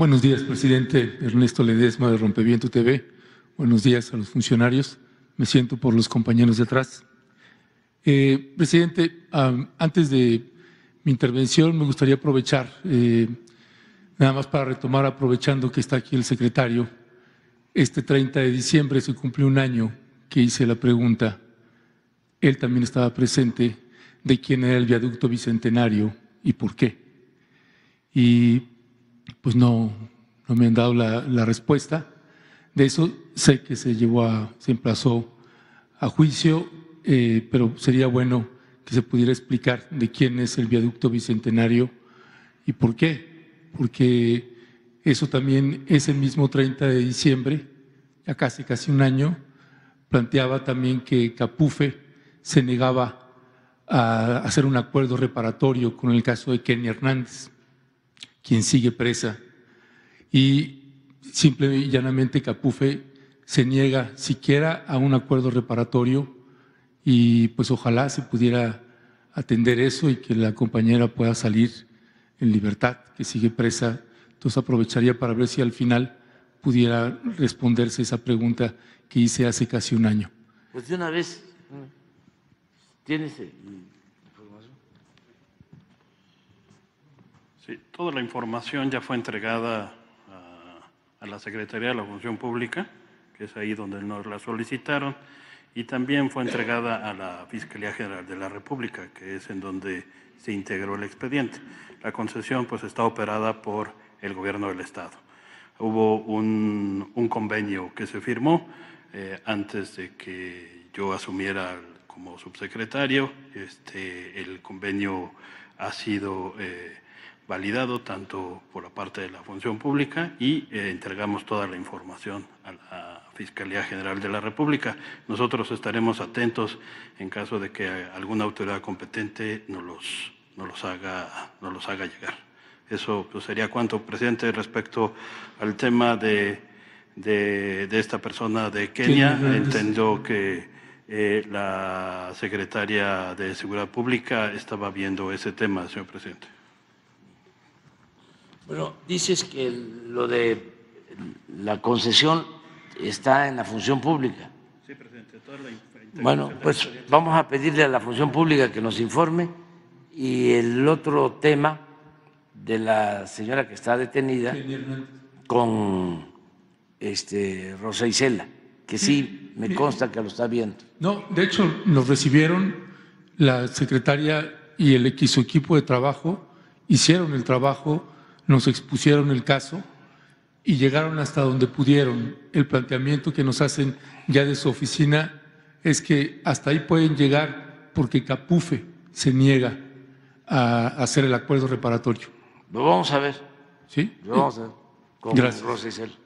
Buenos días, presidente Ernesto Ledesma de Rompeviento TV. Buenos días a los funcionarios. Me siento por los compañeros de atrás. Eh, presidente, antes de mi intervención me gustaría aprovechar, eh, nada más para retomar, aprovechando que está aquí el secretario, este 30 de diciembre se cumplió un año que hice la pregunta. Él también estaba presente de quién era el viaducto bicentenario y por qué. Y pues no, no me han dado la, respuesta. De eso sé que se llevó se emplazó a juicio, eh, pero sería bueno que se pudiera explicar de quién es el viaducto bicentenario y por qué. Porque eso también, ese mismo 30 de diciembre, ya casi casi un año, planteaba también que Capufe se negaba a hacer un acuerdo reparatorio con el caso de Kenny Hernández quien sigue presa. Y simple y llanamente Capufe se niega siquiera a un acuerdo reparatorio y pues ojalá se pudiera atender eso y que la compañera pueda salir en libertad, que sigue presa. Entonces aprovecharía para ver si al final pudiera responderse esa pregunta que hice hace casi un año. Pues de una vez, tienes... Sí, toda la información ya fue entregada a, la Secretaría de la Función Pública, que es ahí donde nos la solicitaron, y también fue entregada a la Fiscalía General de la República, que es en donde se integró el expediente. La concesión pues está operada por el gobierno del Estado. Hubo un, convenio que se firmó eh, antes de que yo asumiera como subsecretario. Este, el convenio ha sido eh, validado tanto por la parte de la función pública y eh, entregamos toda la información a la Fiscalía General de la República. Nosotros estaremos atentos en caso de que alguna autoridad competente nos los, los, haga, los haga llegar. Eso pues, sería cuanto, presidente, respecto al tema de, esta persona de Kenia. Entendió que... Eh, la secretaria de Seguridad Pública estaba viendo ese tema, señor presidente. Bueno, dices que lo de la concesión está en la función pública. Sí, presidente, toda la Bueno, pues vamos a pedirle a la función pública que nos informe y el otro tema de la señora que está detenida con este Rosa Isela, que sí me consta que lo está viendo. No, de hecho nos recibieron la secretaria y el su equipo de trabajo hicieron el trabajo nos expusieron el caso y llegaron hasta donde pudieron. El planteamiento que nos hacen ya de su oficina es que hasta ahí pueden llegar porque Capufe se niega a hacer el acuerdo reparatorio. Lo vamos a ver. ¿Sí? Lo vamos a ver. Gracias.